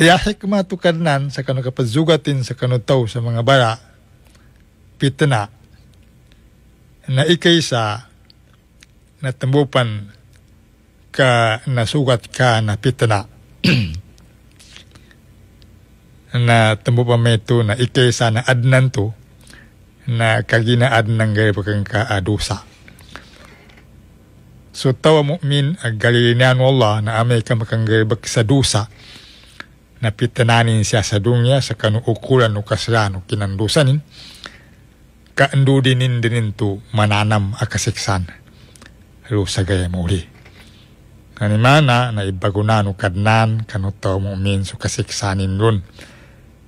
Iyahay kumatukanan sa kano kapazugatin sa kanutaw sa mga bara, pitna, na ikay sa natambupan ka nasugat ka na pitana. na tambupan may ito na ikay sa na adnan to na kaginaad ng gaya ka adusa. Ah, so tawa mu'min ag ah, galilinayan wala na amay ka sa dusa napitananin siya sa dunya sa kanuukulan o kasalanan o kinandusanin, kaandudinin din ito mananam akasiksan. Halo sa gaya mo Kanimana na ibago na kadnan kanutaw mo umin so kasiksanin nun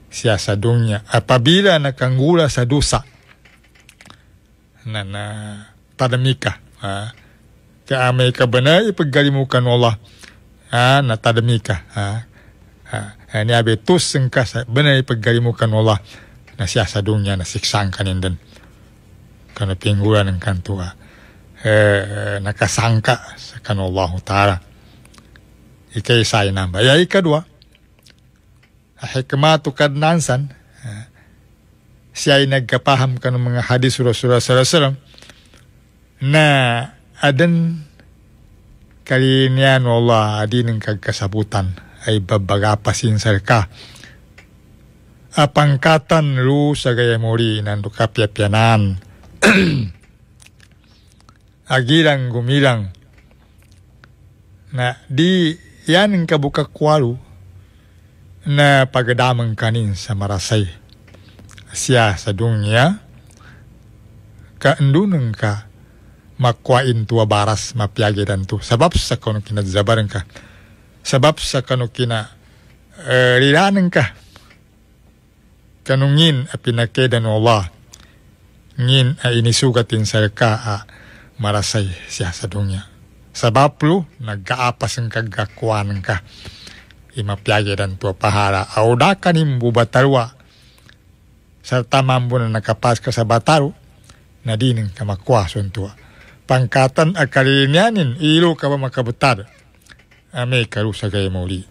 siya sa dunya. Apabila nakanggula sa dusa na na tadamika. Ha? Kaamay ka ba na ipagkalimukan Allah? Ha? Na tadamika. Ha? Ini abe tus sengka sa bena i pegari muka nola na sia sadunya na siksangkan inden kana pinggulan engkan tua eh na kasangka sakan Allah taala ika isai namba ya ika dua hikmatu kan nansan siya nagkapaham ka ng mga hadis surah-surah sarasara na adan kalinian Allah neng ng kesabutan ay babagapasin sarka. Apangkatan lu sagaya muri nando kapyapyanan. Agilang gumilang. Na di yan kabuka kualu na pagdamang kanin sa marasay. Siya sa dunya, kaandunan ka makwain tua baras mapiagi dan tu. Sebab sa kono kinadzabaran ka. Sabab sa kano kina uh, eh, rilanan ka. Kanungin a pinakedan o Allah. Ngin a inisugatin sa ka a marasay siya sa dunya. Sabab lo, nagkaapas ang kagakuan ka. dan po pahara. Audakan bubatalwa Serta mambo na nakapas ka sa bataro na dinang kamakwason suntua Pangkatan akalinianin, ilo ka ba makabutar? أمي lo sa مولي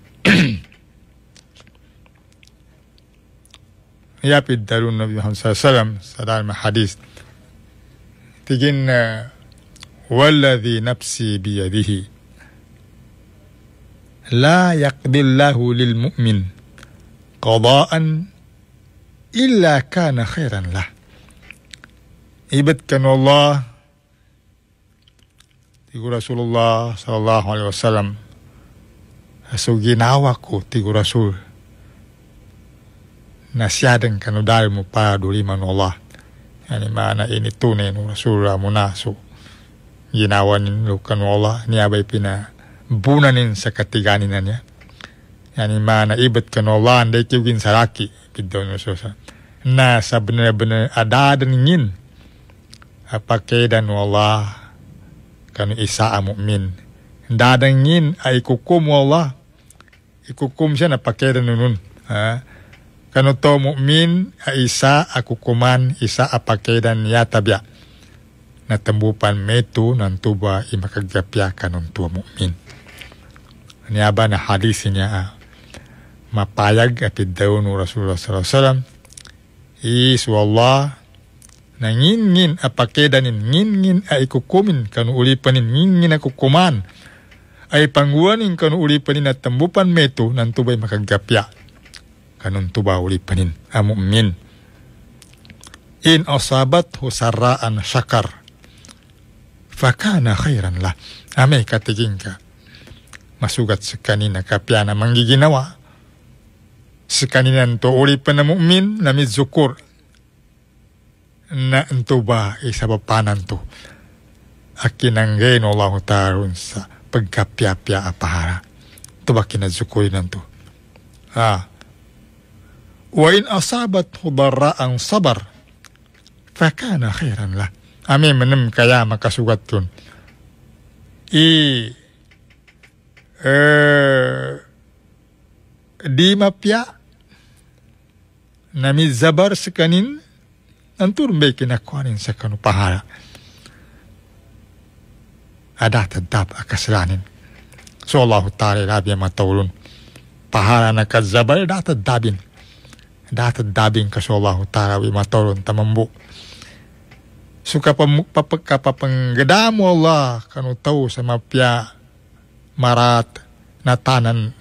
يا بيت دارون النبي محمد صلى الله عليه وسلم سلام حديث تجين والذي نفسي بيده لا يقضي الله للمؤمن قضاء إلا كان خيرا له إبتكن الله يقول رسول الله صلى الله عليه وسلم so ginawa ko ti gurasul na siyaden kanudari mo para dulima mana ini tunay no rasul ramuna so ginawa ninyo kanu Allah pina bunanin sa katiganin na niya yani maana ibat Allah anday saraki kidaw no so sa na sa bener-bener adadan ngin apakay dan Allah kanu isa mu'min dadangin ay kukum Allah ikukum siya napakera nunun. Ha? Kano to mu'min a isa kukuman isa apakedan yatabya. Natambupan metu nan tuba imakagapya kanon tua mu'min. Niaba na hadis niya ah. mapayag apid daun no Rasulullah sallallahu alaihi wasallam is wallah na ngin ngin apakedanin ngin ngin ay kukumin kanu ulipanin ngin ngin akukuman ay panguaning kanu uli panin at tambupan meto ng tubay makagapya. Kanun tuba uli panin. amumin. In asabat husaraan syakar. Fakana khairan lah. Ame katiging ka. Masugat sa kanina kapya na manggiginawa. Sa kanina to uli pa na mu'min na midzukur. Na ito ba isa pa panan Akinanggay no lang tarun sa pagkapyapya apahara. Tubaki na zukuri nanto. Ah. Wa in asabat hubara ang sabar. Fakana khairan lah. Ami menem kaya makasugat tun. I. Eh. Di mapya. Nami zabar sekanin. Antur bekin akuanin sekanu pahara ada tetap كسلانين So الله تعالى لا بيما تولون pahala na kazabal datad dabin. Datad dabin kaso Allah Ta'ala wimatoron tamambu. Suka papagkapapanggadam mo Allah kanu tau sama pia marat na tanan.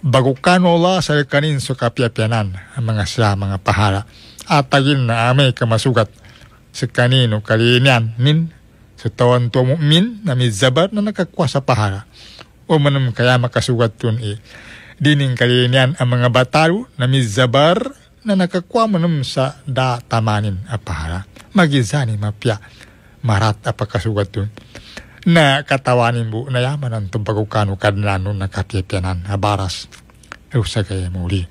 Bagukan Allah sa kanin suka pia ang mga sila mga pahala. Atagin na amay kamasugat sa kalinian nin sa tawan to mu'min na may zabar na nakakwa sa pahara o manam kaya makasugat tun e. Eh. Dining kalinian ang mga batalo na may zabar na nakakwa manam sa da tamanin a pahara. Magizani mapya marat apakasugat tun. Na katawanin bu na yaman ang tumpagukano kadnano na katipyanan habaras. Eusagay muli.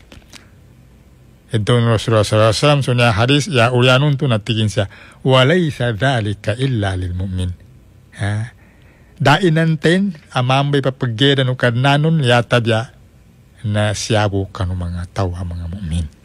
يدون الرسول صلى الله hadis ya ulianun حديث يا أوليانون tunatiginsa dhalika illa lil mu'min ha dainan ten amambay papagera no kadnanon yata dia na siyabu kanu mga tao mga mu'min.